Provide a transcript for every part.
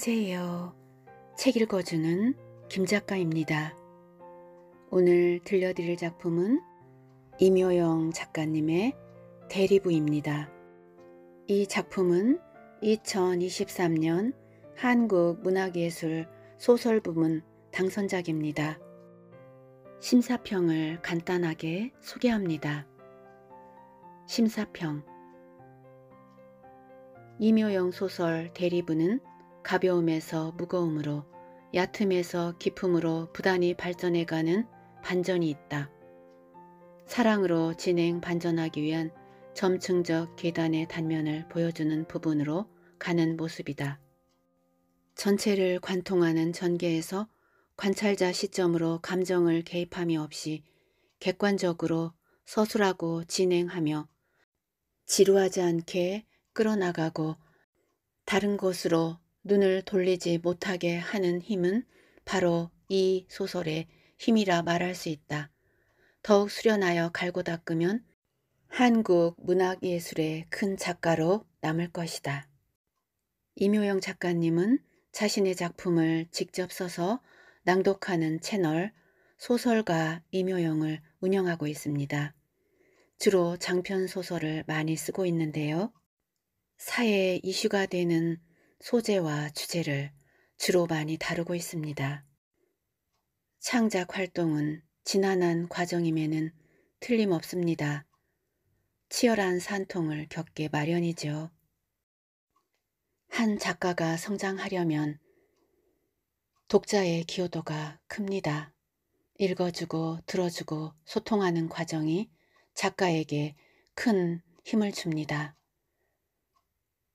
안녕하세요. 책 읽어주는 김 작가입니다. 오늘 들려드릴 작품은 임효영 작가님의 대리부입니다. 이 작품은 2023년 한국 문학예술 소설 부문 당선작입니다. 심사평을 간단하게 소개합니다. 심사평 임효영 소설 대리부는 가벼움에서 무거움으로 얕음에서 깊음으로 부단히 발전해가는 반전이 있다. 사랑으로 진행 반전하기 위한 점층적 계단의 단면을 보여주는 부분으로 가는 모습이다. 전체를 관통하는 전개에서 관찰자 시점으로 감정을 개입함이 없이 객관적으로 서술하고 진행하며 지루하지 않게 끌어나가고 다른 곳으로 눈을 돌리지 못하게 하는 힘은 바로 이 소설의 힘이라 말할 수 있다. 더욱 수련하여 갈고 닦으면 한국 문학예술의 큰 작가로 남을 것이다. 임효영 작가님은 자신의 작품을 직접 써서 낭독하는 채널 소설가 임효영을 운영하고 있습니다. 주로 장편 소설을 많이 쓰고 있는데요. 사회 이슈가 되는 소재와 주제를 주로 많이 다루고 있습니다. 창작 활동은 지난한 과정임에는 틀림없습니다. 치열한 산통을 겪게 마련이죠. 한 작가가 성장하려면 독자의 기여도가 큽니다. 읽어주고 들어주고 소통하는 과정이 작가에게 큰 힘을 줍니다.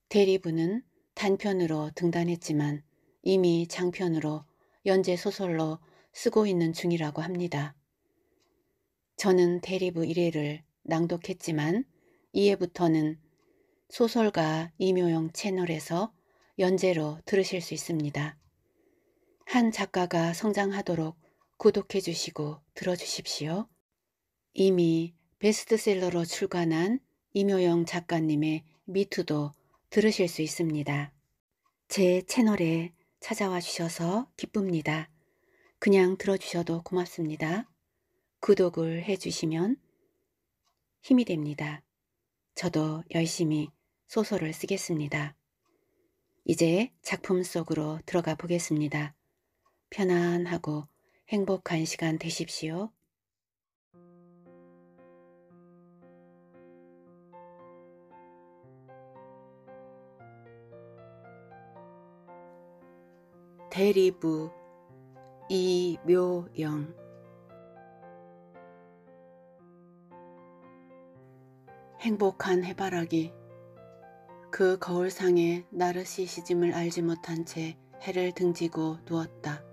대리부는 단편으로 등단했지만 이미 장편으로 연재 소설로 쓰고 있는 중이라고 합니다. 저는 대리부 1회를 낭독했지만 2회부터는 소설가 이묘영 채널에서 연재로 들으실 수 있습니다. 한 작가가 성장하도록 구독해 주시고 들어주십시오. 이미 베스트셀러로 출간한 이묘영 작가님의 미투도 들으실 수 있습니다. 제 채널에 찾아와 주셔서 기쁩니다. 그냥 들어주셔도 고맙습니다. 구독을 해주시면 힘이 됩니다. 저도 열심히 소설을 쓰겠습니다. 이제 작품 속으로 들어가 보겠습니다. 편안하고 행복한 시간 되십시오. 대리부 이묘영 행복한 해바라기 그 거울상에 나르시시즘을 알지 못한 채 해를 등지고 누웠다.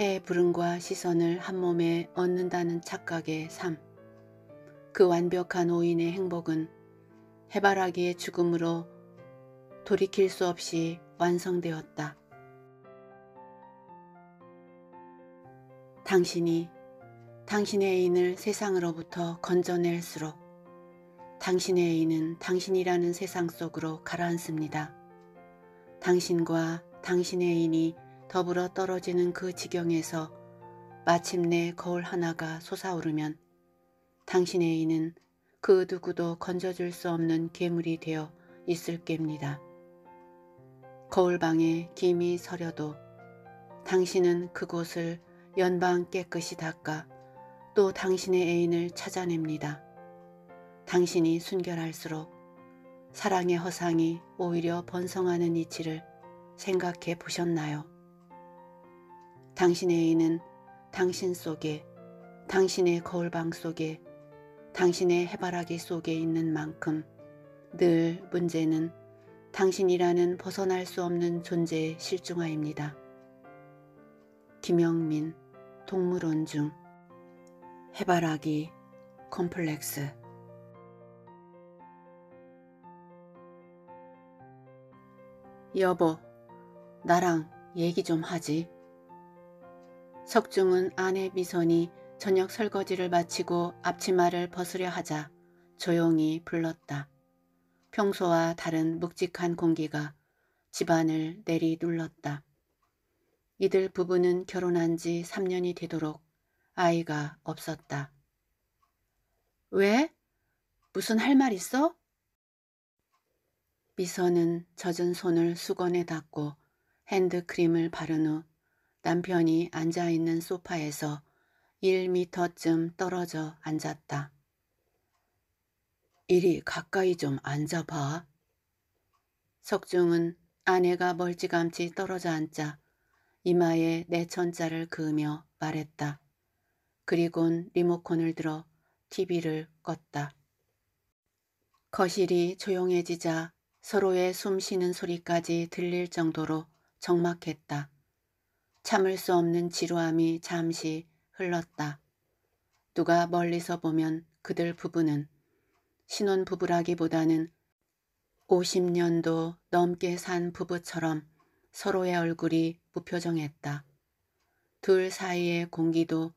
해의 부름과 시선을 한몸에 얻는다는 착각의 삶. 그 완벽한 오인의 행복은 해바라기의 죽음으로 돌이킬 수 없이 완성되었다. 당신이 당신의 애인을 세상으로부터 건져낼수록 당신의 애인은 당신이라는 세상 속으로 가라앉습니다. 당신과 당신의 애인이 더불어 떨어지는 그 지경에서 마침내 거울 하나가 솟아오르면 당신의 애인은 그 누구도 건져줄 수 없는 괴물이 되어 있을 깹니다 거울방에 김이 서려도 당신은 그곳을 연방 깨끗이 닦아 또 당신의 애인을 찾아냅니다. 당신이 순결할수록 사랑의 허상이 오히려 번성하는 이치를 생각해 보셨나요? 당신의 애인은 당신 속에 당신의 거울방 속에 당신의 해바라기 속에 있는 만큼 늘 문제는 당신이라는 벗어날 수 없는 존재의 실중화입니다. 김영민 동물원 중 해바라기 컴플렉스 여보, 나랑 얘기 좀 하지. 석중은 아내 미선이 저녁 설거지를 마치고 앞치마를 벗으려 하자 조용히 불렀다. 평소와 다른 묵직한 공기가 집안을 내리눌렀다. 이들 부부는 결혼한 지 3년이 되도록 아이가 없었다. 왜? 무슨 할 말 있어? 미선은 젖은 손을 수건에 닦고 핸드크림을 바른 후 남편이 앉아있는 소파에서 1미터쯤 떨어져 앉았다. 이리 가까이 좀 앉아봐. 석중은 아내가 멀찌감치 떨어져 앉자 이마에 내 천자를 그으며 말했다. 그리곤 리모컨을 들어 TV를 껐다. 거실이 조용해지자 서로의 숨쉬는 소리까지 들릴 정도로 적막했다. 참을 수 없는 지루함이 잠시 흘렀다. 누가 멀리서 보면 그들 부부는 신혼부부라기보다는 50년도 넘게 산 부부처럼 서로의 얼굴이 무표정했다. 둘 사이의 공기도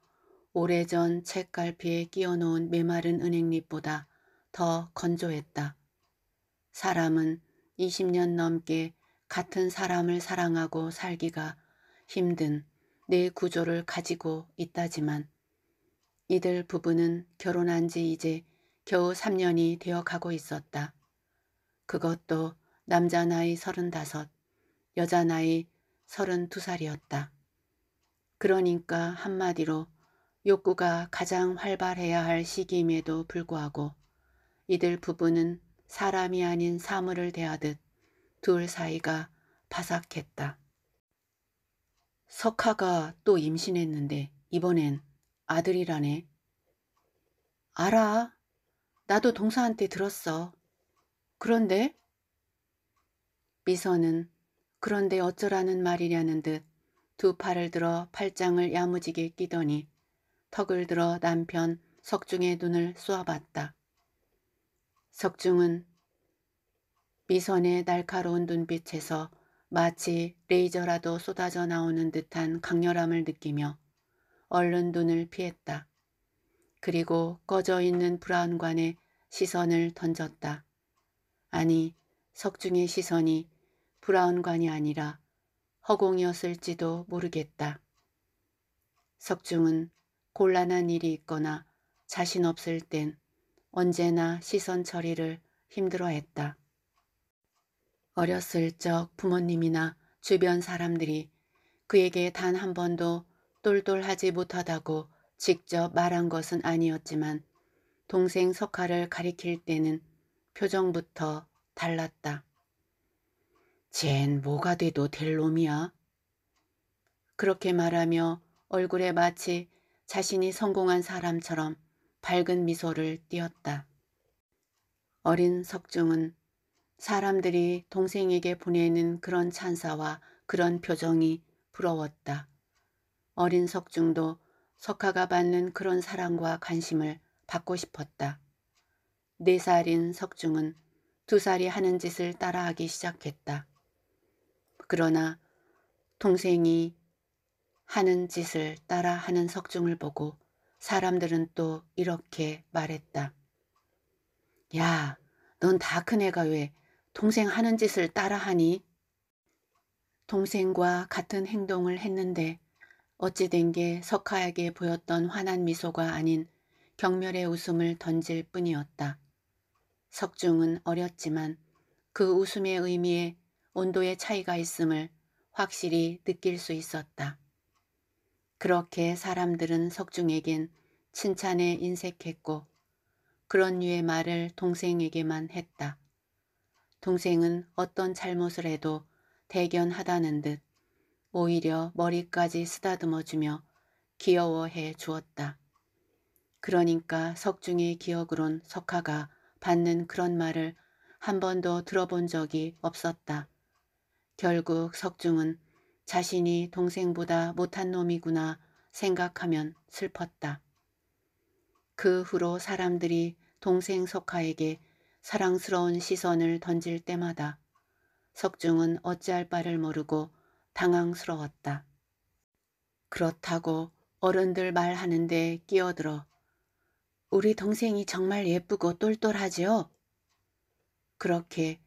오래전 책갈피에 끼워놓은 메마른 은행잎보다 더 건조했다. 사람은 20년 넘게 같은 사람을 사랑하고 살기가 힘든 내 구조를 가지고 있다지만 이들 부부는 결혼한 지 이제 겨우 3년이 되어가고 있었다. 그것도 남자 나이 35, 여자 나이 서른두 살이었다. 그러니까 한마디로 욕구가 가장 활발해야 할 시기임에도 불구하고 이들 부부는 사람이 아닌 사물을 대하듯 둘 사이가 바삭했다. 석하가 또 임신했는데 이번엔 아들이라네. 알아. 나도 동사한테 들었어. 그런데? 미선은 그런데 어쩌라는 말이냐는 듯 두 팔을 들어 팔짱을 야무지게 끼더니 턱을 들어 남편 석중의 눈을 쏘아봤다. 석중은 미선의 날카로운 눈빛에서 마치 레이저라도 쏟아져 나오는 듯한 강렬함을 느끼며 얼른 눈을 피했다. 그리고 꺼져 있는 브라운관에 시선을 던졌다. 아니, 석중의 시선이 브라운관이 아니라 허공이었을지도 모르겠다. 석중은 곤란한 일이 있거나 자신 없을 땐 언제나 시선 처리를 힘들어했다. 어렸을 적 부모님이나 주변 사람들이 그에게 단 한 번도 똘똘하지 못하다고 직접 말한 것은 아니었지만 동생 석화를 가리킬 때는 표정부터 달랐다. 쟨 뭐가 돼도 될 놈이야. 그렇게 말하며 얼굴에 마치 자신이 성공한 사람처럼 밝은 미소를 띄었다. 어린 석중은 사람들이 동생에게 보내는 그런 찬사와 그런 표정이 부러웠다. 어린 석중도 석하가 받는 그런 사랑과 관심을 받고 싶었다. 네 살인 석중은 두 살이 하는 짓을 따라하기 시작했다. 그러나 동생이 하는 짓을 따라 하는 석중을 보고 사람들은 또 이렇게 말했다. 야, 넌 다 큰 애가 왜 동생 하는 짓을 따라 하니? 동생과 같은 행동을 했는데 어찌된 게 석하에게 보였던 환한 미소가 아닌 경멸의 웃음을 던질 뿐이었다. 석중은 어렸지만 그 웃음의 의미에 온도의 차이가 있음을 확실히 느낄 수 있었다. 그렇게 사람들은 석중에겐 칭찬에 인색했고 그런 유의 말을 동생에게만 했다. 동생은 어떤 잘못을 해도 대견하다는 듯 오히려 머리까지 쓰다듬어주며 귀여워해 주었다. 그러니까 석중의 기억으론 석하가 받는 그런 말을 한 번도 들어본 적이 없었다. 결국 석중은 자신이 동생보다 못한 놈이구나 생각하면 슬펐다. 그 후로 사람들이 동생 석하에게 사랑스러운 시선을 던질 때마다 석중은 어찌할 바를 모르고 당황스러웠다. 그렇다고 어른들 말하는데 끼어들어 우리 동생이 정말 예쁘고 똘똘하지요? 그렇게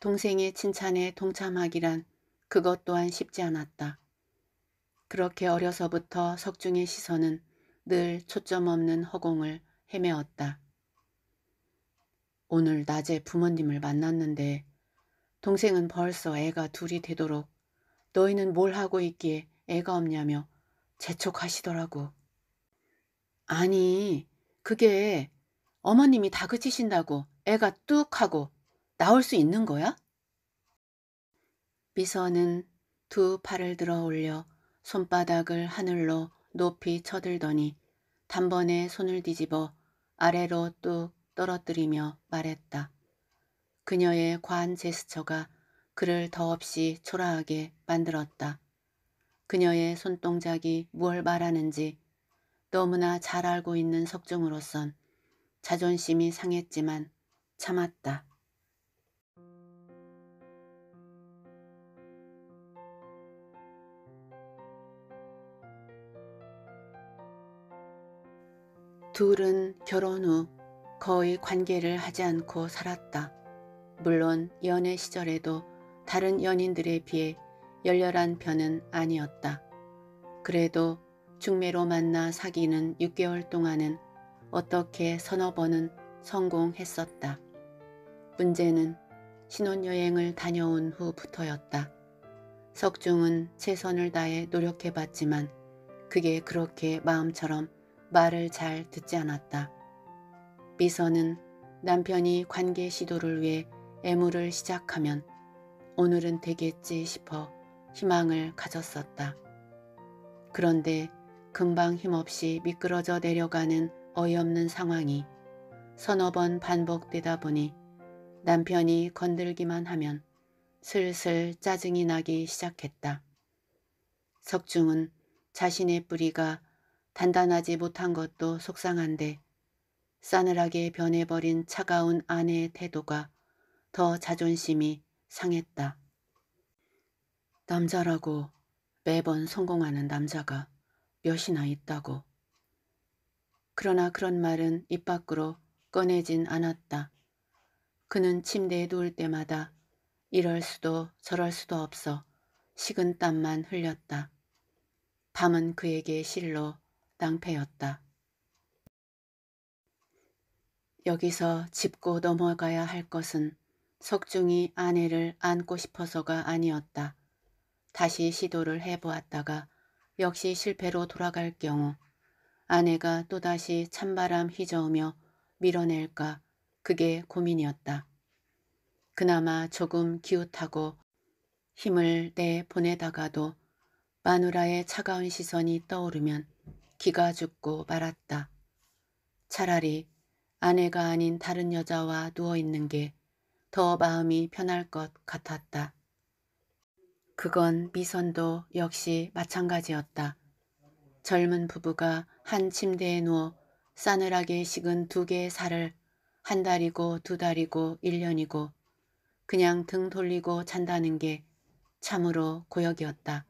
동생의 칭찬에 동참하기란 그것 또한 쉽지 않았다. 그렇게 어려서부터 석중의 시선은 늘 초점 없는 허공을 헤매었다. 오늘 낮에 부모님을 만났는데 동생은 벌써 애가 둘이 되도록 너희는 뭘 하고 있기에 애가 없냐며 재촉하시더라고. 아니 그게 어머님이 다그치신다고 애가 뚝 하고 나올 수 있는 거야? 미선은 두 팔을 들어 올려 손바닥을 하늘로 높이 쳐들더니 단번에 손을 뒤집어 아래로 뚝 떨어뜨리며 말했다. 그녀의 과한 제스처가 그를 더없이 초라하게 만들었다. 그녀의 손동작이 무얼 말하는지 너무나 잘 알고 있는 석중으로선 자존심이 상했지만 참았다. 둘은 결혼 후 거의 관계를 하지 않고 살았다. 물론 연애 시절에도 다른 연인들에 비해 열렬한 편은 아니었다. 그래도 중매로 만나 사귀는 6개월 동안은 어떻게 서너 번은 성공했었다. 문제는 신혼여행을 다녀온 후부터였다. 석중은 최선을 다해 노력해봤지만 그게 그렇게 마음처럼 말을 잘 듣지 않았다. 미선은 남편이 관계 시도를 위해 애무를 시작하면 오늘은 되겠지 싶어 희망을 가졌었다. 그런데 금방 힘없이 미끄러져 내려가는 어이없는 상황이 서너 번 반복되다 보니 남편이 건들기만 하면 슬슬 짜증이 나기 시작했다. 석중은 자신의 뿌리가 단단하지 못한 것도 속상한데 싸늘하게 변해버린 차가운 아내의 태도가 더 자존심이 상했다. 남자라고 매번 성공하는 남자가 몇이나 있다고. 그러나 그런 말은 입 밖으로 꺼내진 않았다. 그는 침대에 누울 때마다 이럴 수도 저럴 수도 없어 식은 땀만 흘렸다. 밤은 그에게 실로 낭패였다. 여기서 짚고 넘어가야 할 것은 석중이 아내를 안고 싶어서가 아니었다. 다시 시도를 해보았다가 역시 실패로 돌아갈 경우 아내가 또다시 찬바람 휘저으며 밀어낼까 그게 고민이었다. 그나마 조금 기웃하고 힘을 내 보내다가도 마누라의 차가운 시선이 떠오르면 기가 죽고 말았다. 차라리 아내가 아닌 다른 여자와 누워있는 게 더 마음이 편할 것 같았다. 그건 미선도 역시 마찬가지였다. 젊은 부부가 한 침대에 누워 싸늘하게 식은 두 개의 살을 한 달이고 두 달이고 1년이고 그냥 등 돌리고 잔다는 게 참으로 고역이었다.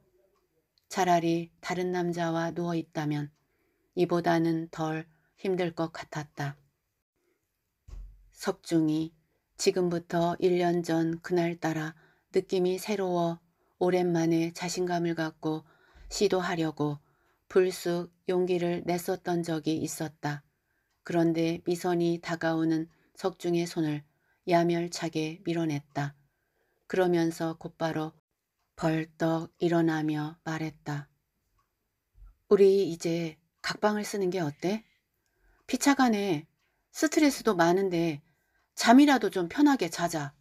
차라리 다른 남자와 누워있다면 이보다는 덜 힘들 것 같았다. 석중이 지금부터 1년 전 그날따라 느낌이 새로워 오랜만에 자신감을 갖고 시도하려고 불쑥 용기를 냈었던 적이 있었다. 그런데 미선이 다가오는 석중의 손을 야멸차게 밀어냈다. 그러면서 곧바로 벌떡 일어나며 말했다. 우리 이제 각방을 쓰는 게 어때? 피차간에 스트레스도 많은데 잠이라도 좀 편하게 자자.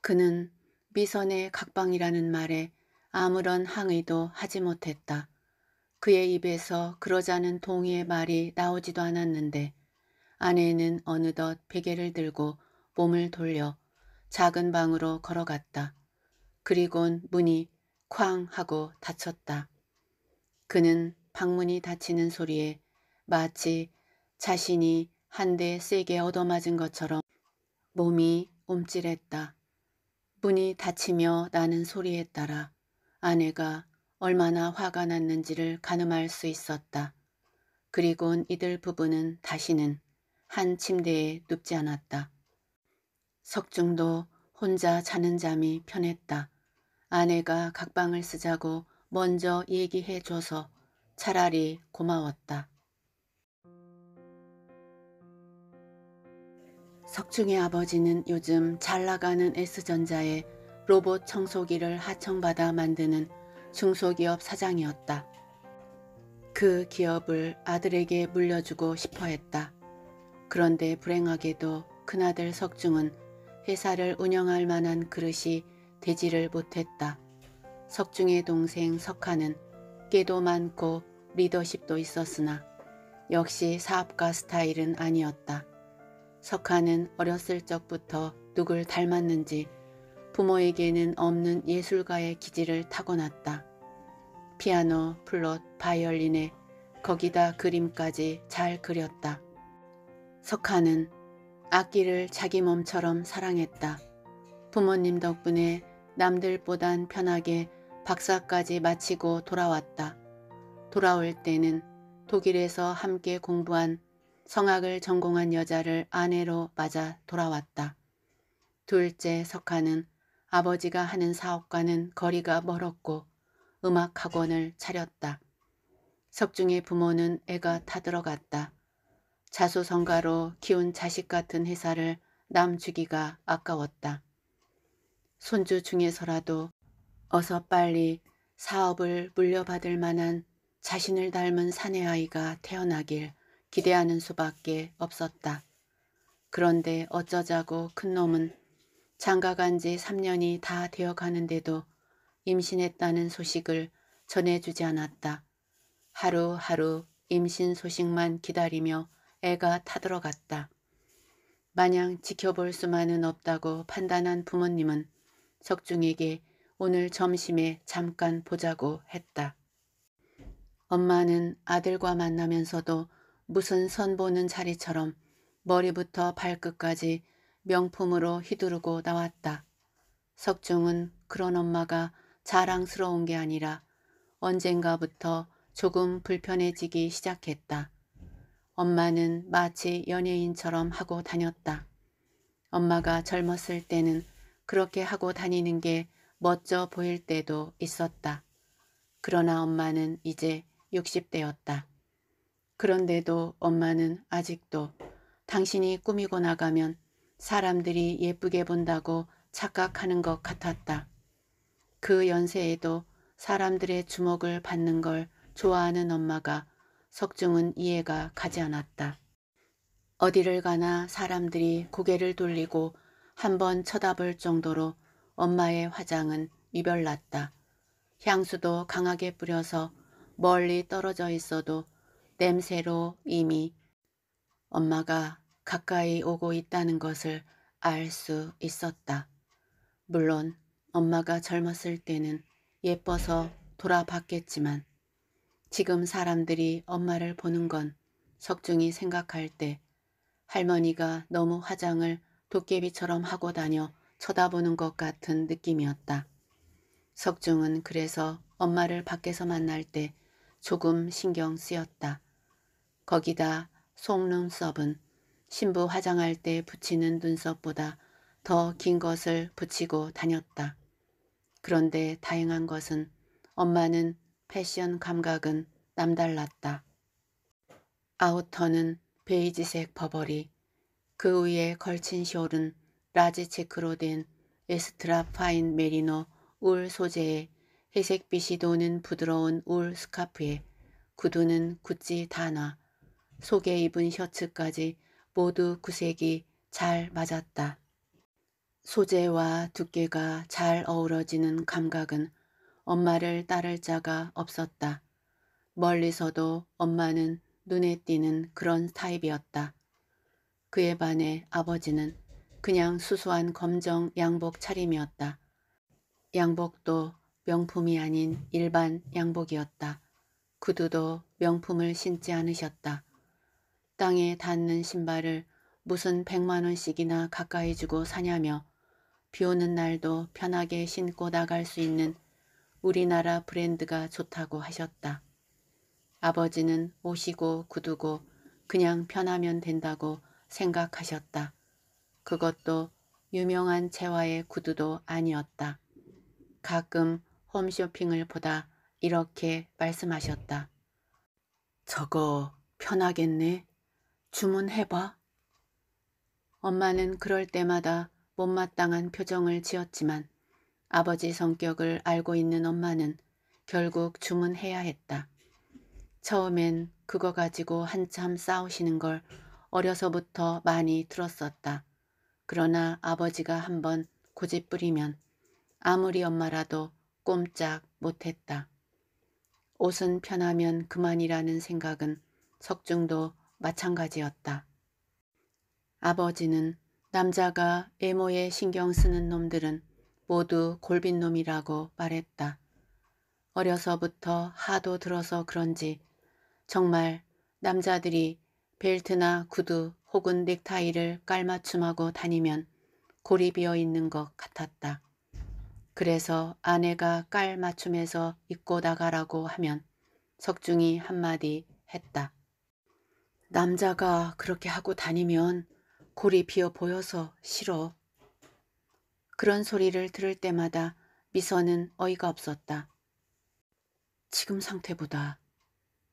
그는 미선의 각방이라는 말에 아무런 항의도 하지 못했다. 그의 입에서 그러자는 동의의 말이 나오지도 않았는데 아내는 어느덧 베개를 들고 몸을 돌려 작은 방으로 걸어갔다. 그리곤 문이 쾅 하고 닫혔다. 그는 방문이 닫히는 소리에 마치 자신이 한 대 세게 얻어맞은 것처럼 몸이 움찔했다. 문이 닫히며 나는 소리에 따라 아내가 얼마나 화가 났는지를 가늠할 수 있었다. 그리곤 이들 부부는 다시는 한 침대에 눕지 않았다. 석중도 혼자 자는 잠이 편했다. 아내가 각방을 쓰자고 먼저 얘기해 줘서 차라리 고마웠다. 석중의 아버지는 요즘 잘 나가는 S전자에 로봇 청소기를 하청받아 만드는 중소기업 사장이었다. 그 기업을 아들에게 물려주고 싶어 했다. 그런데 불행하게도 큰아들 석중은 회사를 운영할 만한 그릇이 되지를 못했다. 석중의 동생 석하는 깨도 많고 리더십도 있었으나 역시 사업가 스타일은 아니었다. 석하는 어렸을 적부터 누굴 닮았는지 부모에게는 없는 예술가의 기질을 타고났다. 피아노, 플롯, 바이올린에 거기다 그림까지 잘 그렸다. 석하는 악기를 자기 몸처럼 사랑했다. 부모님 덕분에 남들보단 편하게 박사까지 마치고 돌아왔다. 돌아올 때는 독일에서 함께 공부한 성악을 전공한 여자를 아내로 맞아 돌아왔다. 둘째 석하는 아버지가 하는 사업과는 거리가 멀었고 음악학원을 차렸다. 석중의 부모는 애가 타들어갔다. 자수성가로 키운 자식 같은 회사를 남 주기가 아까웠다. 손주 중에서라도 어서 빨리 사업을 물려받을 만한 자신을 닮은 사내아이가 태어나길 기대하는 수밖에 없었다. 그런데 어쩌자고 큰놈은 장가간 지 3년이 다 되어가는데도 임신했다는 소식을 전해주지 않았다. 하루하루 임신 소식만 기다리며 애가 타들어갔다. 마냥 지켜볼 수만은 없다고 판단한 부모님은 적중에게 오늘 점심에 잠깐 보자고 했다. 엄마는 아들과 만나면서도 무슨 선보는 자리처럼 머리부터 발끝까지 명품으로 휘두르고 나왔다. 석중은 그런 엄마가 자랑스러운 게 아니라 언젠가부터 조금 불편해지기 시작했다. 엄마는 마치 연예인처럼 하고 다녔다. 엄마가 젊었을 때는 그렇게 하고 다니는 게 멋져 보일 때도 있었다. 그러나 엄마는 이제 60대였다. 그런데도 엄마는 아직도 당신이 꾸미고 나가면 사람들이 예쁘게 본다고 착각하는 것 같았다. 그 연세에도 사람들의 주목을 받는 걸 좋아하는 엄마가 석중은 이해가 가지 않았다. 어디를 가나 사람들이 고개를 돌리고 한 번 쳐다볼 정도로 엄마의 화장은 이별났다. 향수도 강하게 뿌려서 멀리 떨어져 있어도 냄새로 이미 엄마가 가까이 오고 있다는 것을 알 수 있었다. 물론 엄마가 젊었을 때는 예뻐서 돌아봤겠지만 지금 사람들이 엄마를 보는 건 석중이 생각할 때 할머니가 너무 화장을 도깨비처럼 하고 다녀 쳐다보는 것 같은 느낌이었다. 석중은 그래서 엄마를 밖에서 만날 때 조금 신경 쓰였다. 거기다 속눈썹은 신부 화장할 때 붙이는 눈썹보다 더 긴 것을 붙이고 다녔다. 그런데 다행한 것은 엄마는 패션 감각은 남달랐다. 아우터는 베이지색 버버리, 그 위에 걸친 숄은 라제체크로 된 에스트라파인 메리노 울 소재의 회색빛이 도는 부드러운 울 스카프에 구두는 구찌 단화, 속에 입은 셔츠까지 모두 구색이 잘 맞았다. 소재와 두께가 잘 어우러지는 감각은 엄마를 따를 자가 없었다. 멀리서도 엄마는 눈에 띄는 그런 타입이었다. 그에 반해 아버지는 그냥 수수한 검정 양복 차림이었다. 양복도 명품이 아닌 일반 양복이었다. 구두도 명품을 신지 않으셨다. 땅에 닿는 신발을 무슨 백만 원씩이나 가까이 주고 사냐며 비오는 날도 편하게 신고 나갈 수 있는 우리나라 브랜드가 좋다고 하셨다. 아버지는 옷이고 구두고 그냥 편하면 된다고 생각하셨다. 그것도 유명한 재화의 구두도 아니었다. 가끔 홈쇼핑을 보다 이렇게 말씀하셨다. 저거 편하겠네. 주문해봐. 엄마는 그럴 때마다 못마땅한 표정을 지었지만 아버지 성격을 알고 있는 엄마는 결국 주문해야 했다. 처음엔 그거 가지고 한참 싸우시는 걸 어려서부터 많이 들었었다. 그러나 아버지가 한번 고집부리면 아무리 엄마라도 꼼짝 못했다. 옷은 편하면 그만이라는 생각은 석중도 마찬가지였다. 아버지는 남자가 애모에 신경 쓰는 놈들은 모두 골빈놈이라고 말했다. 어려서부터 하도 들어서 그런지 정말 남자들이 벨트나 구두 혹은 넥타이를 깔맞춤하고 다니면 골이 비어 있는 것 같았다. 그래서 아내가 깔맞춤해서 입고 나가라고 하면 석중이 한마디 했다. 남자가 그렇게 하고 다니면 골이 비어 보여서 싫어. 그런 소리를 들을 때마다 미선은 어이가 없었다. 지금 상태보다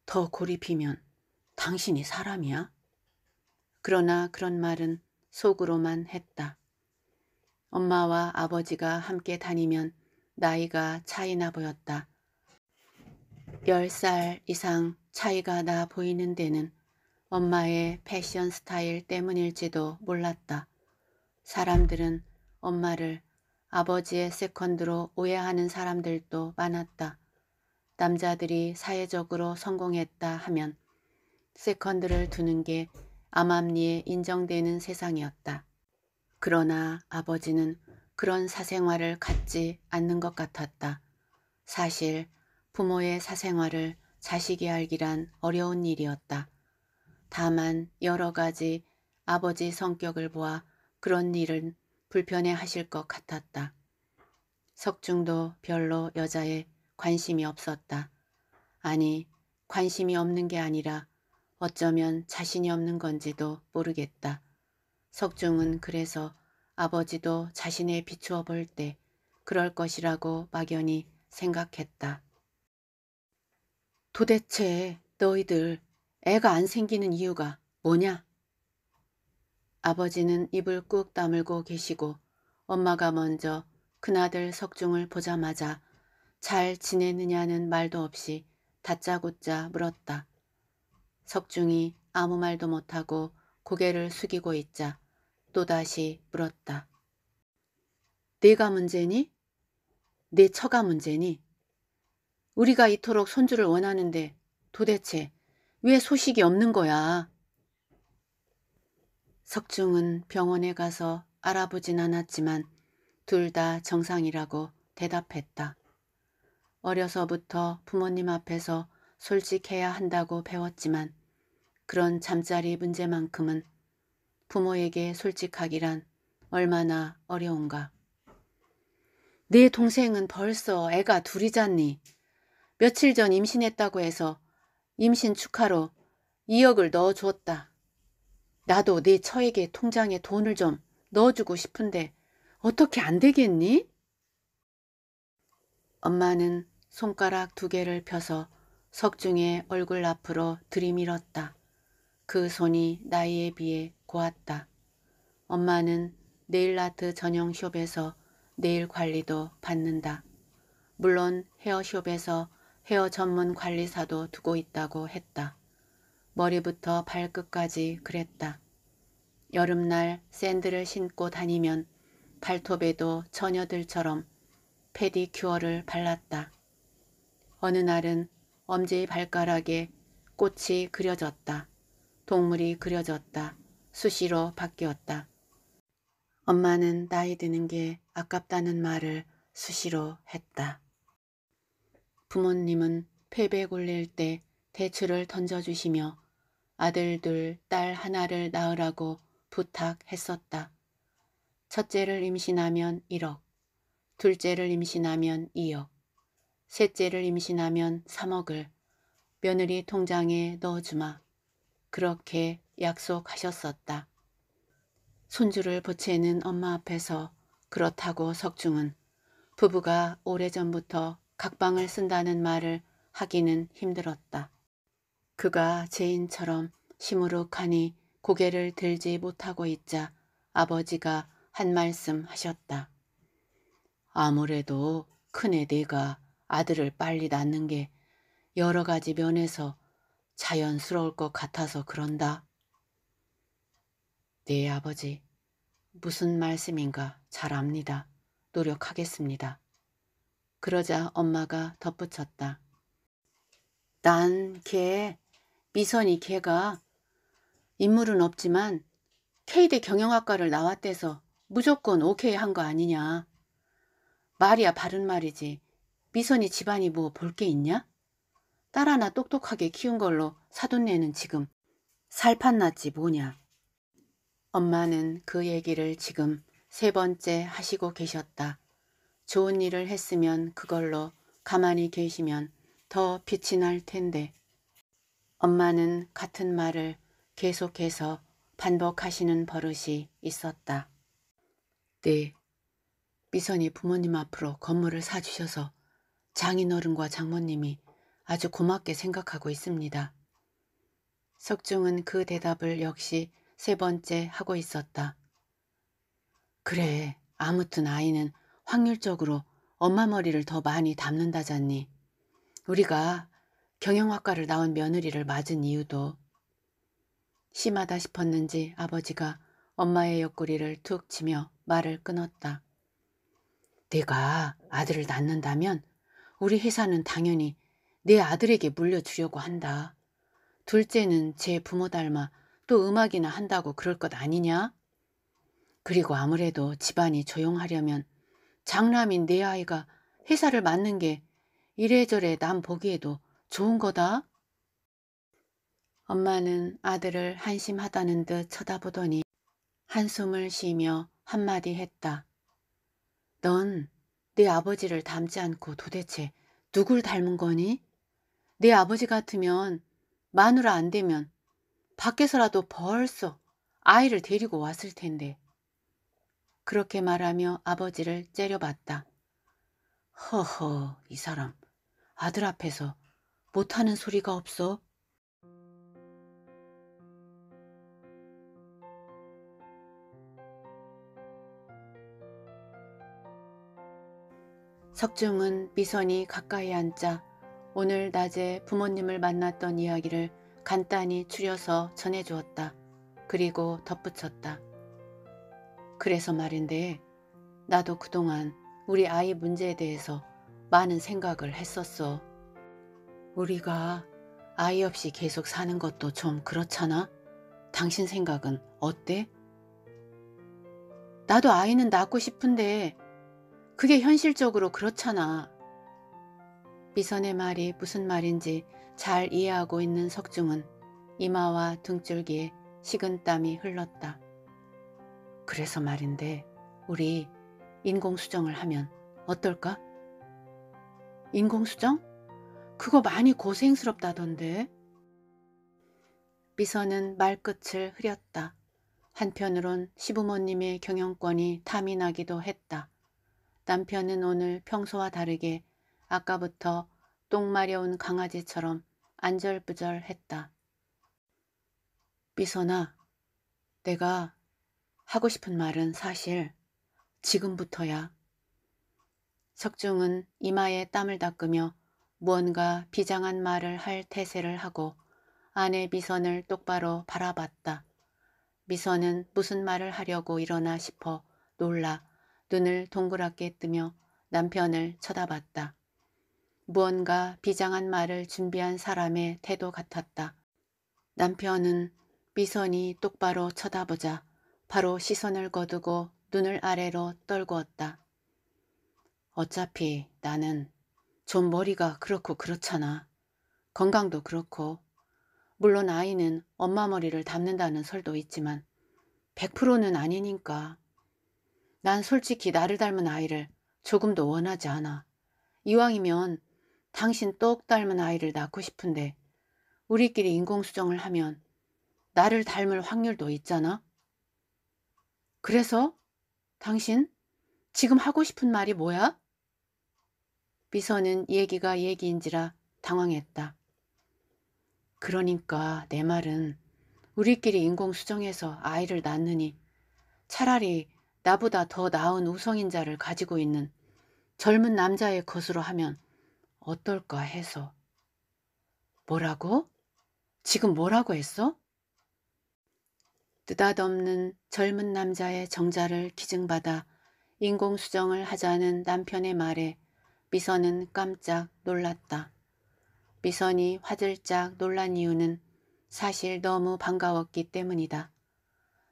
더 골이 비면 당신이 사람이야? 그러나 그런 말은 속으로만 했다. 엄마와 아버지가 함께 다니면 나이가 차이나 보였다. 10살 이상 차이가 나 보이는 데는 엄마의 패션 스타일 때문일지도 몰랐다. 사람들은 엄마를 아버지의 세컨드로 오해하는 사람들도 많았다. 남자들이 사회적으로 성공했다 하면 세컨드를 두는 게 암암리에 인정되는 세상이었다. 그러나 아버지는 그런 사생활을 갖지 않는 것 같았다. 사실 부모의 사생활을 자식이 알기란 어려운 일이었다. 다만 여러 가지 아버지 성격을 보아 그런 일은 불편해 하실 것 같았다. 석중도 별로 여자에 관심이 없었다. 아니, 관심이 없는 게 아니라 어쩌면 자신이 없는 건지도 모르겠다. 석중은 그래서 아버지도 자신에 비추어 볼 때 그럴 것이라고 막연히 생각했다. 도대체 너희들 애가 안 생기는 이유가 뭐냐? 아버지는 입을 꾹 다물고 계시고 엄마가 먼저 큰아들 석중을 보자마자 잘 지내느냐는 말도 없이 다짜고짜 물었다. 석중이 아무 말도 못하고 고개를 숙이고 있자 또다시 물었다. 네가 문제니? 네 처가 문제니? 우리가 이토록 손주를 원하는데 도대체 왜 소식이 없는 거야? 석중은 병원에 가서 알아보진 않았지만 둘 다 정상이라고 대답했다. 어려서부터 부모님 앞에서 솔직해야 한다고 배웠지만 그런 잠자리 문제만큼은 부모에게 솔직하기란 얼마나 어려운가. 네 동생은 벌써 애가 둘이잖니. 며칠 전 임신했다고 해서 임신 축하로 2억을 넣어주었다. 나도 네 처에게 통장에 돈을 좀 넣어주고 싶은데 어떻게 안 되겠니? 엄마는 손가락 두 개를 펴서 석중의 얼굴 앞으로 들이밀었다. 그 손이 나이에 비해 고왔다. 엄마는 네일아트 전용 숍에서 네일 관리도 받는다. 물론 헤어숍에서 헤어 전문 관리사도 두고 있다고 했다. 머리부터 발끝까지 그랬다. 여름날 샌들을 신고 다니면 발톱에도 처녀들처럼 페디큐어를 발랐다. 어느 날은 엄지 발가락에 꽃이 그려졌다. 동물이 그려졌다. 수시로 바뀌었다. 엄마는 나이 드는 게 아깝다는 말을 수시로 했다. 부모님은 패배 굴릴 때 대출을 던져주시며 아들 둘, 딸 하나를 낳으라고 부탁했었다. 첫째를 임신하면 1억, 둘째를 임신하면 2억, 셋째를 임신하면 3억을 며느리 통장에 넣어주마. 그렇게 약속하셨었다. 손주를 보채는 엄마 앞에서 그렇다고 석중은 부부가 오래전부터 각방을 쓴다는 말을 하기는 힘들었다. 그가 제인처럼 시무룩하니 고개를 들지 못하고 있자 아버지가 한 말씀 하셨다. 아무래도 큰애내가 아들을 빨리 낳는 게 여러 가지 면에서 자연스러울 것 같아서 그런다. 네, 아버지. 무슨 말씀인가 잘 압니다. 노력하겠습니다. 그러자 엄마가 덧붙였다. 난 걔, 미선이 걔가 인물은 없지만 K대 경영학과를 나왔대서 무조건 오케이 한 거 아니냐. 말이야 바른 말이지. 미선이 집안이 뭐 볼 게 있냐? 딸 하나 똑똑하게 키운 걸로 사돈네는 지금 살판 났지 뭐냐. 엄마는 그 얘기를 지금 세 번째 하시고 계셨다. 좋은 일을 했으면 그걸로 가만히 계시면 더 빛이 날 텐데. 엄마는 같은 말을 계속해서 반복하시는 버릇이 있었다. 네, 미선이 부모님 앞으로 건물을 사주셔서 장인어른과 장모님이 아주 고맙게 생각하고 있습니다. 석중은 그 대답을 역시 세 번째 하고 있었다. 그래, 아무튼 아이는 확률적으로 엄마 머리를 더 많이 닮는다잖니. 우리가 경영학과를 나온 며느리를 맞은 이유도 심하다 싶었는지 아버지가 엄마의 옆구리를 툭 치며 말을 끊었다. 네가 아들을 낳는다면 우리 회사는 당연히 내 아들에게 물려주려고 한다. 둘째는 제 부모 닮아 또 음악이나 한다고 그럴 것 아니냐? 그리고 아무래도 집안이 조용하려면 장남인 내 아이가 회사를 맡는 게 이래저래 남 보기에도 좋은 거다. 엄마는 아들을 한심하다는 듯 쳐다보더니 한숨을 쉬며 한마디 했다. 넌내 아버지를 닮지 않고 도대체 누굴 닮은 거니? 내 아버지 같으면 마누라 안 되면 밖에서라도 벌써 아이를 데리고 왔을 텐데. 그렇게 말하며 아버지를 째려봤다. 허허, 이 사람 아들 앞에서 못하는 소리가 없어. 석중은 미선이 가까이 앉자 오늘 낮에 부모님을 만났던 이야기를 간단히 추려서 전해주었다. 그리고 덧붙였다. 그래서 말인데 나도 그동안 우리 아이 문제에 대해서 많은 생각을 했었어. 우리가 아이 없이 계속 사는 것도 좀 그렇잖아? 당신 생각은 어때? 나도 아이는 낳고 싶은데 그게 현실적으로 그렇잖아. 미선의 말이 무슨 말인지 잘 이해하고 있는 석중은 이마와 등줄기에 식은 땀이 흘렀다. 그래서 말인데 우리 인공수정을 하면 어떨까? 인공수정? 그거 많이 고생스럽다던데. 미선은 말끝을 흐렸다. 한편으론 시부모님의 경영권이 탐이 나기도 했다. 남편은 오늘 평소와 다르게 아까부터 똥 마려운 강아지처럼 안절부절했다. 미선아, 내가 하고 싶은 말은 사실 지금부터야. 석중은 이마에 땀을 닦으며 무언가 비장한 말을 할 태세를 하고 아내 미선을 똑바로 바라봤다. 미선은 무슨 말을 하려고 일어나 싶어 놀라 눈을 동그랗게 뜨며 남편을 쳐다봤다. 무언가 비장한 말을 준비한 사람의 태도 같았다. 남편은 미선이 똑바로 쳐다보자 바로 시선을 거두고 눈을 아래로 떨구었다. 어차피 나는 좀 머리가 그렇고 그렇잖아. 건강도 그렇고. 물론 아이는 엄마 머리를 닮는다는 설도 있지만 100%는 아니니까. 난 솔직히 나를 닮은 아이를 조금도 원하지 않아. 이왕이면 당신 똑 닮은 아이를 낳고 싶은데 우리끼리 인공수정을 하면 나를 닮을 확률도 있잖아. 그래서 당신 지금 하고 싶은 말이 뭐야? 미선은 얘기가 얘기인지라 당황했다. 그러니까 내 말은 우리끼리 인공수정해서 아이를 낳느니 차라리 나보다 더 나은 우성인 자를 가지고 있는 젊은 남자의 것으로 하면 어떨까 해서. 뭐라고? 지금 뭐라고 했어? 뜨닷없는 젊은 남자의 정자를 기증받아 인공수정을 하자는 남편의 말에 미선은 깜짝 놀랐다. 미선이 화들짝 놀란 이유는 사실 너무 반가웠기 때문이다.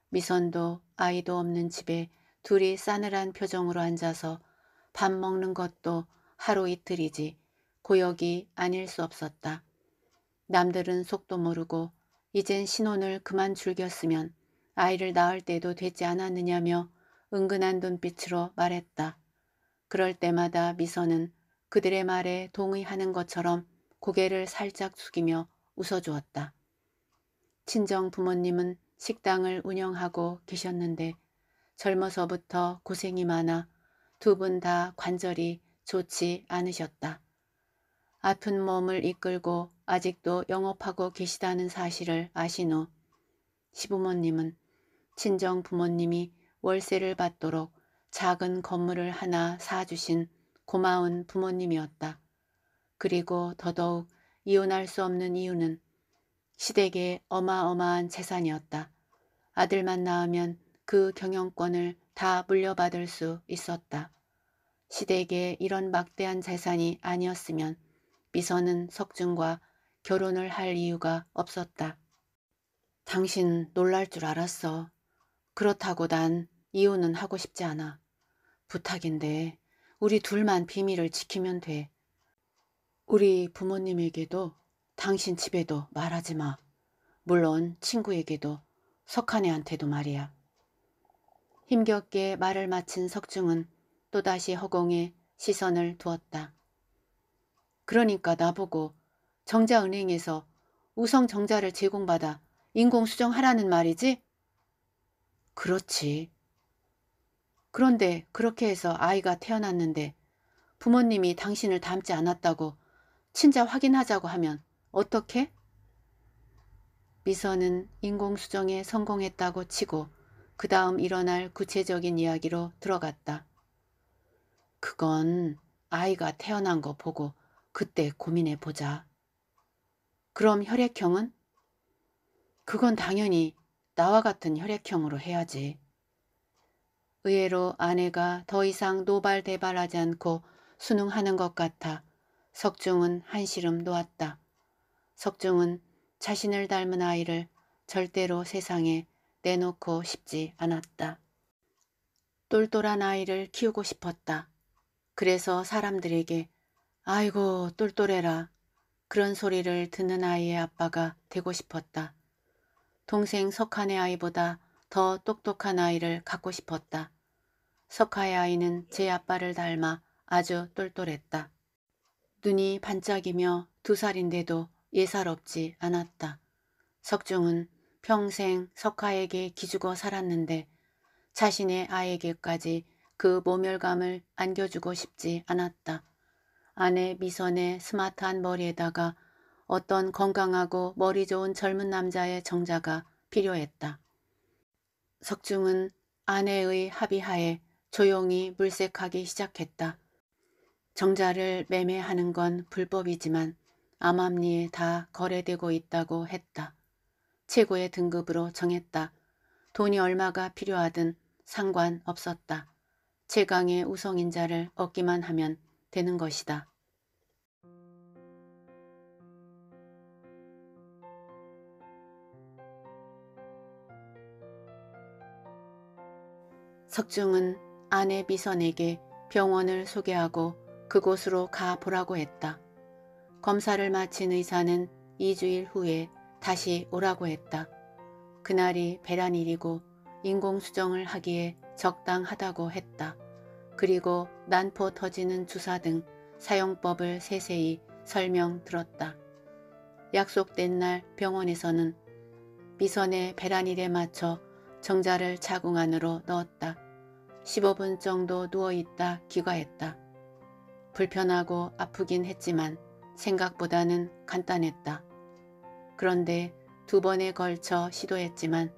미선도 아이도 없는 집에 둘이 싸늘한 표정으로 앉아서 밥 먹는 것도 하루 이틀이지 고역이 아닐 수 없었다. 남들은 속도 모르고 이젠 신혼을 그만 즐겼으면 아이를 낳을 때도 되지 않았느냐며 은근한 눈빛으로 말했다. 그럴 때마다 미선은 그들의 말에 동의하는 것처럼 고개를 살짝 숙이며 웃어주었다. 친정 부모님은 식당을 운영하고 계셨는데 젊어서부터 고생이 많아 두 분 다 관절이 좋지 않으셨다. 아픈 몸을 이끌고 아직도 영업하고 계시다는 사실을 아신 후 시부모님은 친정 부모님이 월세를 받도록 작은 건물을 하나 사주신 고마운 부모님이었다. 그리고 더더욱 이혼할 수 없는 이유는 시댁의 어마어마한 재산이었다. 아들만 낳으면 그 경영권을 다 물려받을 수 있었다. 시댁에 이런 막대한 재산이 아니었으면 미선은 석준과 결혼을 할 이유가 없었다. 당신 놀랄 줄 알았어. 그렇다고 난 이혼은 하고 싶지 않아. 부탁인데 우리 둘만 비밀을 지키면 돼. 우리 부모님에게도 당신 집에도 말하지 마. 물론 친구에게도 석한애한테도 말이야. 힘겹게 말을 마친 석중은 또다시 허공에 시선을 두었다. 그러니까 나보고 정자은행에서 우성 정자를 제공받아 인공 수정하라는 말이지? 그렇지. 그런데 그렇게 해서 아이가 태어났는데 부모님이 당신을 닮지 않았다고 친자 확인하자고 하면 어떻게? 미선은 인공수정에 성공했다고 치고 그 다음 일어날 구체적인 이야기로 들어갔다. 그건 아이가 태어난 거 보고 그때 고민해 보자. 그럼 혈액형은? 그건 당연히 나와 같은 혈액형으로 해야지. 의외로 아내가 더 이상 노발대발하지 않고 수능하는 것 같아 석중은 한시름 놓았다. 석중은 자신을 닮은 아이를 절대로 세상에 내놓고 싶지 않았다. 똘똘한 아이를 키우고 싶었다. 그래서 사람들에게 아이고 똘똘해라 그런 소리를 듣는 아이의 아빠가 되고 싶었다. 동생 석한의 아이보다 더 똑똑한 아이를 갖고 싶었다. 석하의 아이는 제 아빠를 닮아 아주 똘똘했다. 눈이 반짝이며 두 살인데도 예사롭지 않았다. 석중은 평생 석하에게 기죽어 살았는데 자신의 아에게까지 그 모멸감을 안겨주고 싶지 않았다. 아내 미선의 스마트한 머리에다가 어떤 건강하고 머리 좋은 젊은 남자의 정자가 필요했다. 석중은 아내의 합의하에 조용히 물색하기 시작했다. 정자를 매매하는 건 불법이지만 암암리에 다 거래되고 있다고 했다. 최고의 등급으로 정했다. 돈이 얼마가 필요하든 상관없었다. 최강의 우성인자를 얻기만 하면 되는 것이다. 석중은 아내 비선에게 병원을 소개하고 그곳으로 가보라고 했다. 검사를 마친 의사는 2주일 후에 다시 오라고 했다. 그날이 배란일이고 인공수정을 하기에 적당하다고 했다. 그리고 난포 터지는 주사 등 사용법을 세세히 설명 들었다. 약속된 날 병원에서는 미선의 배란일에 맞춰 정자를 자궁 안으로 넣었다. 15분 정도 누워있다 귀가했다. 불편하고 아프긴 했지만 생각보다는 간단했다. 그런데 두 번에 걸쳐 시도했지만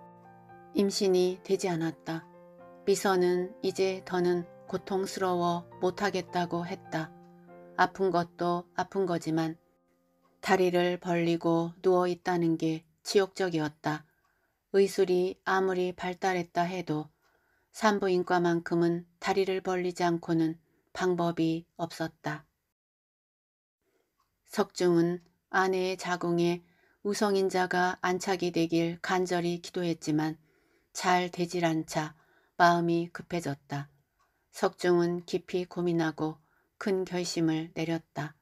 임신이 되지 않았다. 미선은 이제 더는 고통스러워 못하겠다고 했다. 아픈 것도 아픈 거지만 다리를 벌리고 누워있다는 게지욕적이었다 의술이 아무리 발달했다 해도 산부인과만큼은 다리를 벌리지 않고는 방법이 없었다. 석중은 아내의 자궁에 우성인자가 안착이 되길 간절히 기도했지만 잘 되질 않자 마음이 급해졌다. 석중은 깊이 고민하고 큰 결심을 내렸다.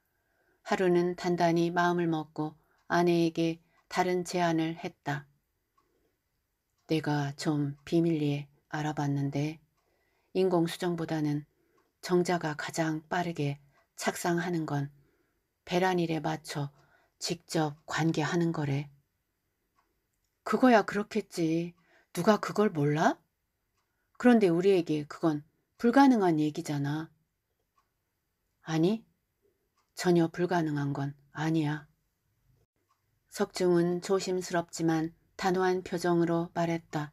하루는 단단히 마음을 먹고 아내에게 다른 제안을 했다. 내가 좀 비밀리에 알아봤는데 인공수정보다는 정자가 가장 빠르게 착상하는 건 배란일에 맞춰 직접 관계하는 거래. 그거야 그렇겠지. 누가 그걸 몰라? 그런데 우리에게 그건 불가능한 얘기잖아. 아니, 전혀 불가능한 건 아니야. 석중은 조심스럽지만 단호한 표정으로 말했다.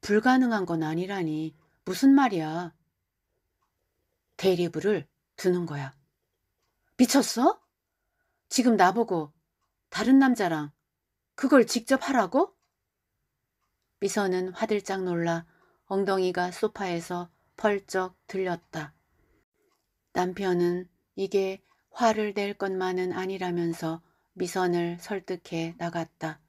불가능한 건 아니라니 무슨 말이야. 대리부를 두는 거야. 미쳤어? 지금 나보고 다른 남자랑 그걸 직접 하라고? 미선은 화들짝 놀라 엉덩이가 소파에서 펄쩍 들렸다. 남편은 이게 화를 낼 것만은 아니라면서 미선을 설득해 나갔다.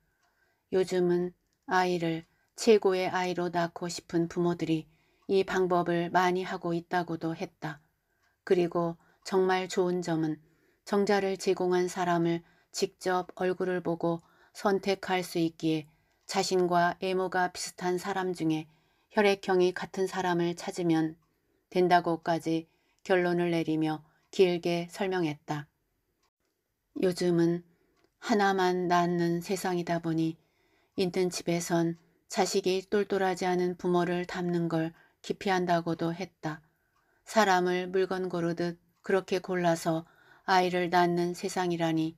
요즘은 아이를 최고의 아이로 낳고 싶은 부모들이 이 방법을 많이 하고 있다고도 했다. 그리고 정말 좋은 점은 정자를 제공한 사람을 직접 얼굴을 보고 선택할 수 있기에 자신과 외모가 비슷한 사람 중에 혈액형이 같은 사람을 찾으면 된다고까지 결론을 내리며 길게 설명했다. 요즘은 하나만 낳는 세상이다 보니 있는 집에선 자식이 똘똘하지 않은 부모를 닮는 걸 기피한다고도 했다. 사람을 물건 고르듯 그렇게 골라서 아이를 낳는 세상이라니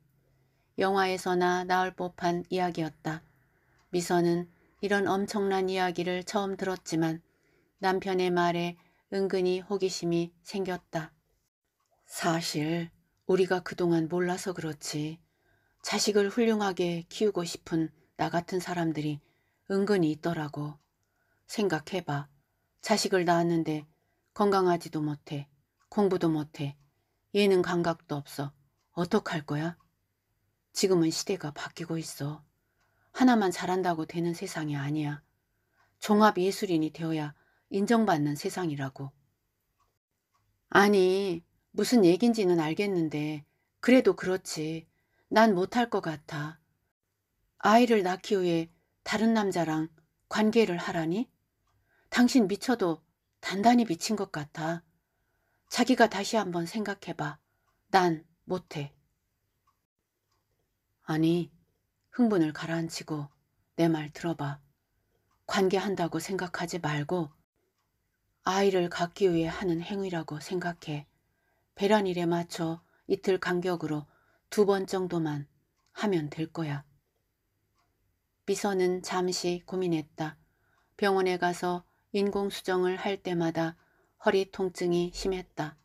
영화에서나 나올 법한 이야기였다. 미선은 이런 엄청난 이야기를 처음 들었지만 남편의 말에 은근히 호기심이 생겼다. 사실 우리가 그동안 몰라서 그렇지 자식을 훌륭하게 키우고 싶은 나 같은 사람들이 은근히 있더라고. 생각해봐. 자식을 낳았는데 건강하지도 못해. 공부도 못해. 예능 감각도 없어. 어떡할 거야? 지금은 시대가 바뀌고 있어. 하나만 잘한다고 되는 세상이 아니야. 종합예술인이 되어야 인정받는 세상이라고. 아니, 무슨 얘긴지는 알겠는데 그래도 그렇지. 난 못할 것 같아. 아이를 낳기 위해 다른 남자랑 관계를 하라니? 당신 미쳐도 단단히 미친 것 같아. 자기가 다시 한번 생각해봐. 난 못해. 아니, 흥분을 가라앉히고 내 말 들어봐. 관계한다고 생각하지 말고 아이를 갖기 위해 하는 행위라고 생각해. 배란일에 맞춰 이틀 간격으로 두 번 정도만 하면 될 거야. 미선은 잠시 고민했다. 병원에 가서 인공수정을 할 때마다 허리 통증이 심했다.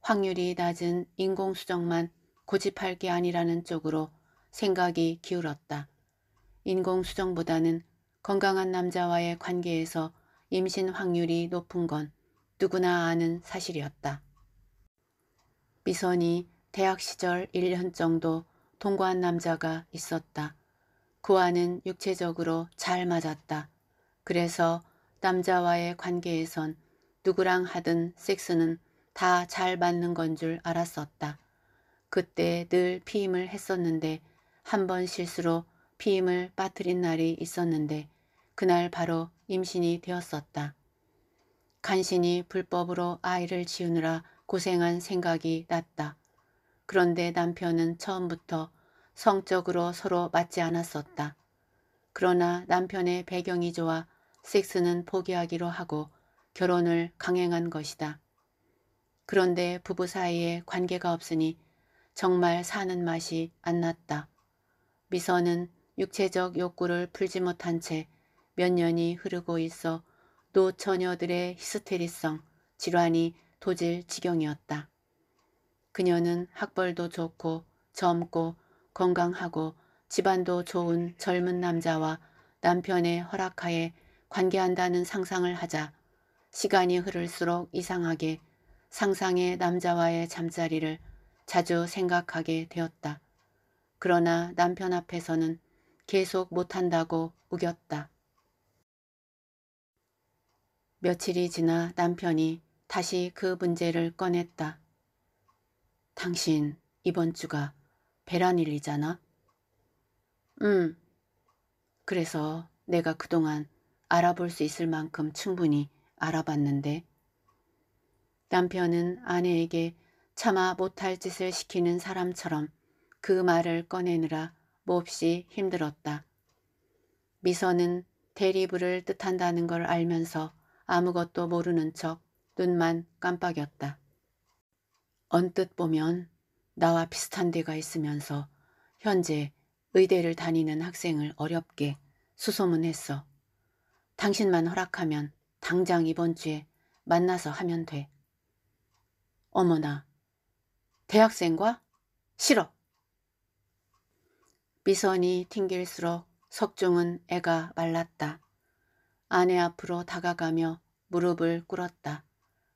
확률이 낮은 인공수정만 고집할 게 아니라는 쪽으로 생각이 기울었다. 인공수정보다는 건강한 남자와의 관계에서 임신 확률이 높은 건 누구나 아는 사실이었다. 미선이 대학 시절 1년 정도 동거한 남자가 있었다. 그와는 육체적으로 잘 맞았다. 그래서 남자와의 관계에선 누구랑 하든 섹스는 다 잘 맞는 건 줄 알았었다. 그때 늘 피임을 했었는데 한 번 실수로 피임을 빠뜨린 날이 있었는데 그날 바로 임신이 되었었다. 간신히 불법으로 아이를 지우느라 고생한 생각이 났다. 그런데 남편은 처음부터 성적으로 서로 맞지 않았었다. 그러나 남편의 배경이 좋아 섹스는 포기하기로 하고 결혼을 강행한 것이다. 그런데 부부 사이에 관계가 없으니 정말 사는 맛이 안 났다. 미선은 육체적 욕구를 풀지 못한 채 몇 년이 흐르고 있어 노처녀들의 히스테리성, 질환이 도질 지경이었다. 그녀는 학벌도 좋고 젊고 건강하고 집안도 좋은 젊은 남자와 남편의 허락하에 관계한다는 상상을 하자 시간이 흐를수록 이상하게 상상의 남자와의 잠자리를 자주 생각하게 되었다. 그러나 남편 앞에서는 계속 못한다고 우겼다. 며칠이 지나 남편이 다시 그 문제를 꺼냈다. 당신 이번 주가 베란일이잖아? 음. 그래서 내가 그동안 알아볼 수 있을 만큼 충분히 알아봤는데 남편은 아내에게 차마 못할 짓을 시키는 사람처럼 그 말을 꺼내느라 몹시 힘들었다. 미선은 대리부를 뜻한다는 걸 알면서 아무것도 모르는 척 눈만 깜빡였다. 언뜻 보면 나와 비슷한 데가 있으면서 현재 의대를 다니는 학생을 어렵게 수소문했어. 당신만 허락하면 당장 이번 주에 만나서 하면 돼. 어머나, 대학생과? 싫어. 미선이 튕길수록 석중은 애가 말랐다. 아내 앞으로 다가가며 무릎을 꿇었다.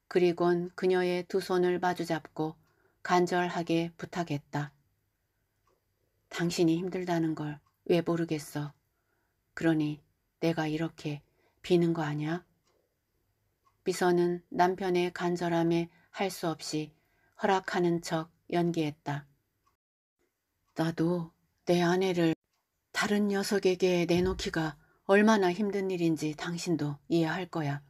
그리곤 그녀의 두 손을 마주잡고 간절하게 부탁했다. 당신이 힘들다는 걸 왜 모르겠어. 그러니 내가 이렇게 비는 거 아냐? 비서는 남편의 간절함에 할 수 없이 허락하는 척 연기했다. 나도 내 아내를 다른 녀석에게 내놓기가 얼마나 힘든 일인지 당신도 이해할 거야.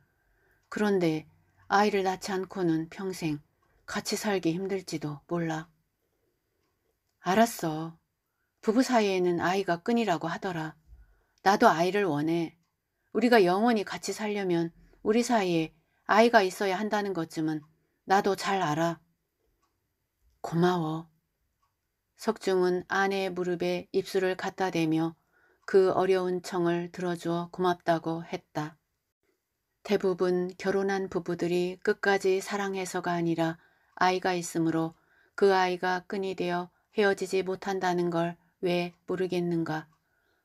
그런데 아이를 낳지 않고는 평생 같이 살기 힘들지도 몰라. 알았어. 부부 사이에는 아이가 끈이라고 하더라. 나도 아이를 원해. 우리가 영원히 같이 살려면 우리 사이에 아이가 있어야 한다는 것쯤은 나도 잘 알아. 고마워. 석중은 아내의 무릎에 입술을 갖다 대며 그 어려운 청을 들어주어 고맙다고 했다. 대부분 결혼한 부부들이 끝까지 사랑해서가 아니라 아이가 있으므로 그 아이가 끈이 되어 헤어지지 못한다는 걸 왜 모르겠는가.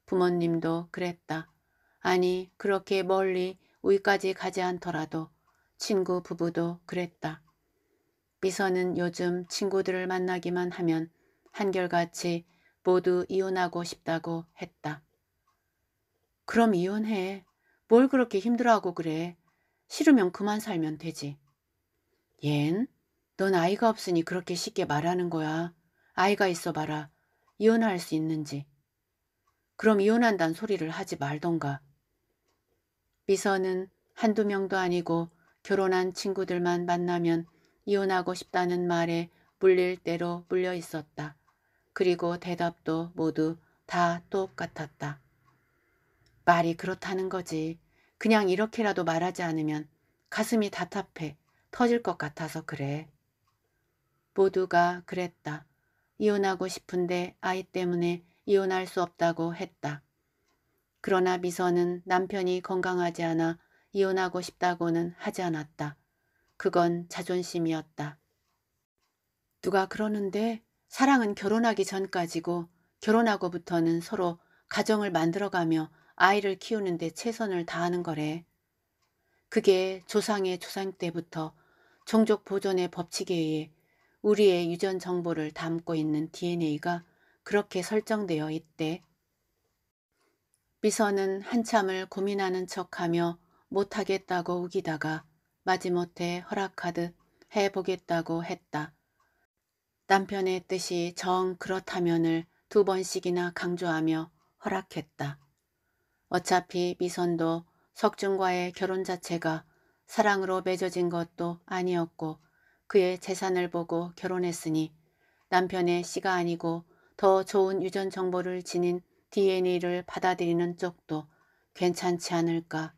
부모님도 그랬다. 아니 그렇게 멀리 우리까지 가지 않더라도 친구 부부도 그랬다. 미선은 요즘 친구들을 만나기만 하면 한결같이 모두 이혼하고 싶다고 했다. 그럼 이혼해. 뭘 그렇게 힘들어하고 그래. 싫으면 그만 살면 되지. 옌, 넌 아이가 없으니 그렇게 쉽게 말하는 거야. 아이가 있어 봐라. 이혼할 수 있는지. 그럼 이혼한단 소리를 하지 말던가. 미선은 한두 명도 아니고 결혼한 친구들만 만나면 이혼하고 싶다는 말에 물릴 대로 물려 있었다. 그리고 대답도 모두 다 똑같았다. 말이 그렇다는 거지. 그냥 이렇게라도 말하지 않으면 가슴이 답답해 터질 것 같아서 그래. 모두가 그랬다. 이혼하고 싶은데 아이 때문에 이혼할 수 없다고 했다. 그러나 미선은 남편이 건강하지 않아 이혼하고 싶다고는 하지 않았다. 그건 자존심이었다. 누가 그러는데 사랑은 결혼하기 전까지고 결혼하고부터는 서로 가정을 만들어가며 아이를 키우는 데 최선을 다하는 거래. 그게 조상의 조상 때부터 종족 보존의 법칙에 의해 우리의 유전 정보를 담고 있는 DNA가 그렇게 설정되어 있대. 미선은 한참을 고민하는 척하며 못하겠다고 우기다가 마지못해 허락하듯 해보겠다고 했다. 남편의 뜻이 정 그렇다면을 두 번씩이나 강조하며 허락했다. 어차피 미선도 석준과의 결혼 자체가 사랑으로 맺어진 것도 아니었고 그의 재산을 보고 결혼했으니 남편의 씨가 아니고 더 좋은 유전 정보를 지닌 DNA를 받아들이는 쪽도 괜찮지 않을까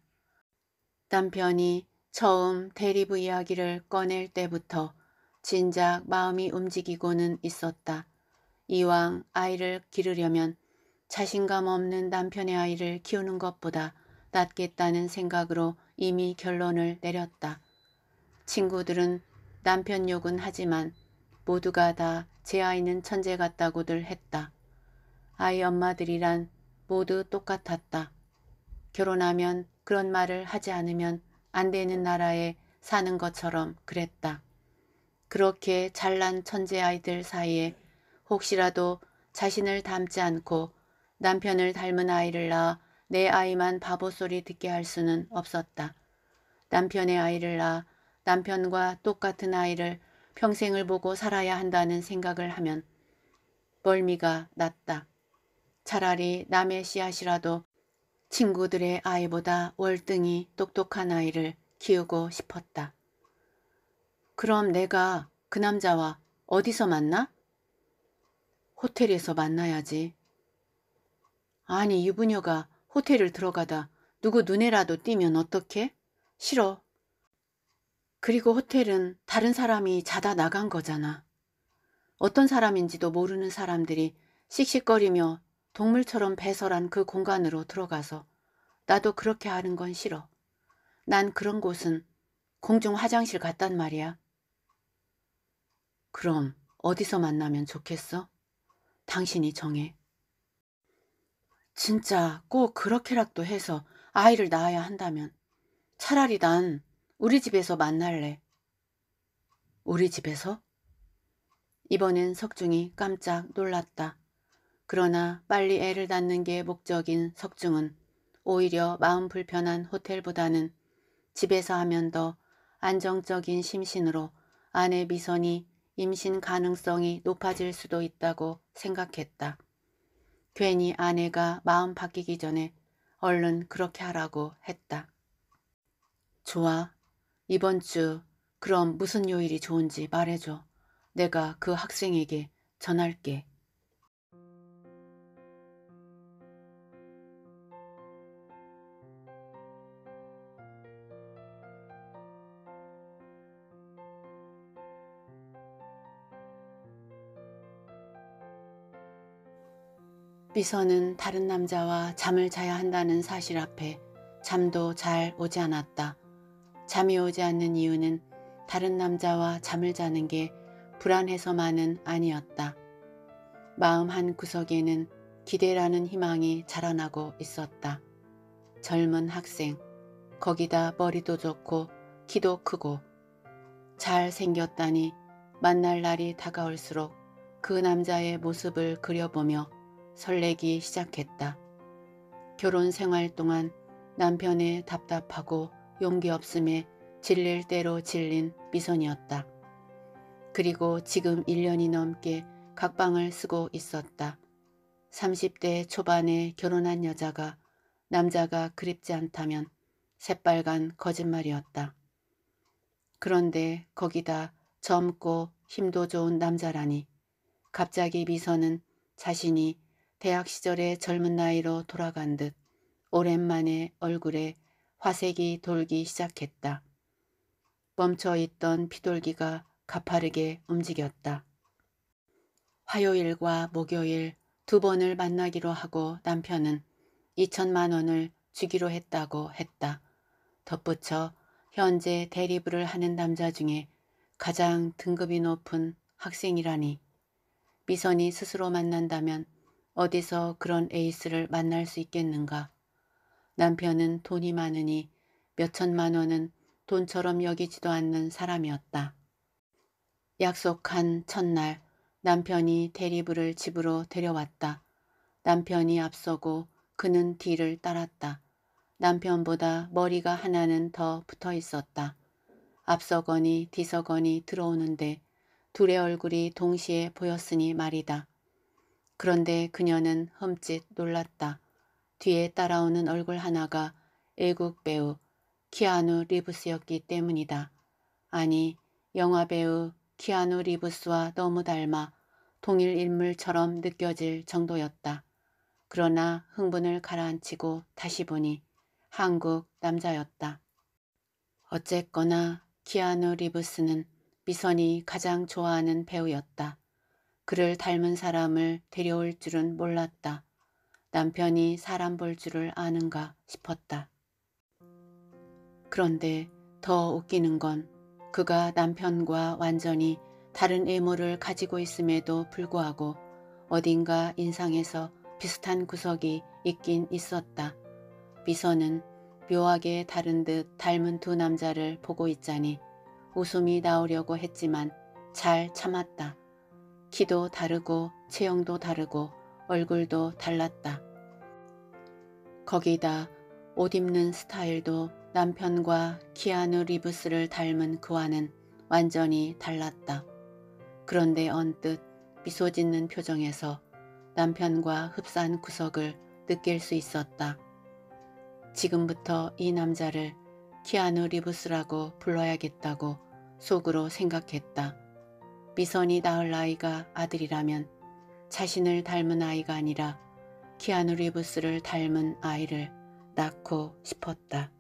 남편이 처음 대리부 이야기를 꺼낼 때부터 진작 마음이 움직이고는 있었다. 이왕 아이를 기르려면 자신감 없는 남편의 아이를 키우는 것보다 낫겠다는 생각으로 이미 결론을 내렸다. 친구들은 남편 욕은 하지만 모두가 다 제 아이는 천재 같다고들 했다. 아이 엄마들이란 모두 똑같았다. 결혼하면 그런 말을 하지 않으면 안 되는 나라에 사는 것처럼 그랬다. 그렇게 잘난 천재 아이들 사이에 혹시라도 자신을 닮지 않고 남편을 닮은 아이를 낳아 내 아이만 바보 소리 듣게 할 수는 없었다. 남편의 아이를 낳아 남편과 똑같은 아이를 평생을 보고 살아야 한다는 생각을 하면 멀미가 났다. 차라리 남의 씨앗이라도 친구들의 아이보다 월등히 똑똑한 아이를 키우고 싶었다. 그럼 내가 그 남자와 어디서 만나? 호텔에서 만나야지. 아니 유부녀가 호텔을 들어가다 누구 눈에라도 띄면 어떡해? 싫어. 그리고 호텔은 다른 사람이 자다 나간 거잖아. 어떤 사람인지도 모르는 사람들이 씩씩거리며 동물처럼 배설한 그 공간으로 들어가서 나도 그렇게 하는 건 싫어. 난 그런 곳은 공중 화장실 같단 말이야. 그럼 어디서 만나면 좋겠어? 당신이 정해. 진짜 꼭 그렇게라도 해서 아이를 낳아야 한다면 차라리 난 우리 집에서 만날래. 우리 집에서? 이번엔 석중이 깜짝 놀랐다. 그러나 빨리 애를 낳는 게 목적인 석중은 오히려 마음 불편한 호텔보다는 집에서 하면 더 안정적인 심신으로 아내 미선이 임신 가능성이 높아질 수도 있다고 생각했다. 괜히 아내가 마음 바뀌기 전에 얼른 그렇게 하라고 했다. 좋아. 이번 주 그럼 무슨 요일이 좋은지 말해줘. 내가 그 학생에게 전할게. 비서는 다른 남자와 잠을 자야 한다는 사실 앞에 잠도 잘 오지 않았다. 잠이 오지 않는 이유는 다른 남자와 잠을 자는 게 불안해서만은 아니었다. 마음 한 구석에는 기대라는 희망이 자라나고 있었다. 젊은 학생, 거기다 머리도 좋고 키도 크고 잘 생겼다니 만날 날이 다가올수록 그 남자의 모습을 그려보며 설레기 시작했다. 결혼 생활 동안 남편의 답답하고 용기 없음에 질릴 대로 질린 미선이었다. 그리고 지금 1년이 넘게 각방을 쓰고 있었다. 30대 초반에 결혼한 여자가 남자가 그립지 않다면 새빨간 거짓말이었다. 그런데 거기다 젊고 힘도 좋은 남자라니 갑자기 미선은 자신이 대학 시절의 젊은 나이로 돌아간 듯 오랜만에 얼굴에 화색이 돌기 시작했다. 멈춰있던 피돌기가 가파르게 움직였다. 화요일과 목요일 두 번을 만나기로 하고 남편은 2천만 원을 주기로 했다고 했다. 덧붙여 현재 대리부를 하는 남자 중에 가장 등급이 높은 학생이라니 미선이 스스로 만난다면 어디서 그런 에이스를 만날 수 있겠는가. 남편은 돈이 많으니 몇천만 원은 돈처럼 여기지도 않는 사람이었다. 약속한 첫날 남편이 대리부를 집으로 데려왔다. 남편이 앞서고 그는 뒤를 따랐다. 남편보다 머리가 하나는 더 붙어 있었다. 앞서거니 뒤서거니 들어오는데 둘의 얼굴이 동시에 보였으니 말이다. 그런데 그녀는 흠칫 놀랐다. 뒤에 따라오는 얼굴 하나가 애국 배우 키아누 리브스였기 때문이다. 아니 영화 배우 키아누 리브스와 너무 닮아 동일 인물처럼 느껴질 정도였다. 그러나 흥분을 가라앉히고 다시 보니 한국 남자였다. 어쨌거나 키아누 리브스는 미선이 가장 좋아하는 배우였다. 그를 닮은 사람을 데려올 줄은 몰랐다. 남편이 사람 볼 줄을 아는가 싶었다. 그런데 더 웃기는 건 그가 남편과 완전히 다른 외모를 가지고 있음에도 불구하고 어딘가 인상에서 비슷한 구석이 있긴 있었다. 미선은 묘하게 다른 듯 닮은 두 남자를 보고 있자니 웃음이 나오려고 했지만 잘 참았다. 키도 다르고 체형도 다르고 얼굴도 달랐다. 거기다 옷 입는 스타일도 남편과 키아누 리브스를 닮은 그와는 완전히 달랐다. 그런데 언뜻 미소 짓는 표정에서 남편과 흡사한 구석을 느낄 수 있었다. 지금부터 이 남자를 키아누 리브스라고 불러야겠다고 속으로 생각했다. 미선이 낳을 아이가 아들이라면 자신을 닮은 아이가 아니라 키아누 리브스를 닮은 아이를 낳고 싶었다.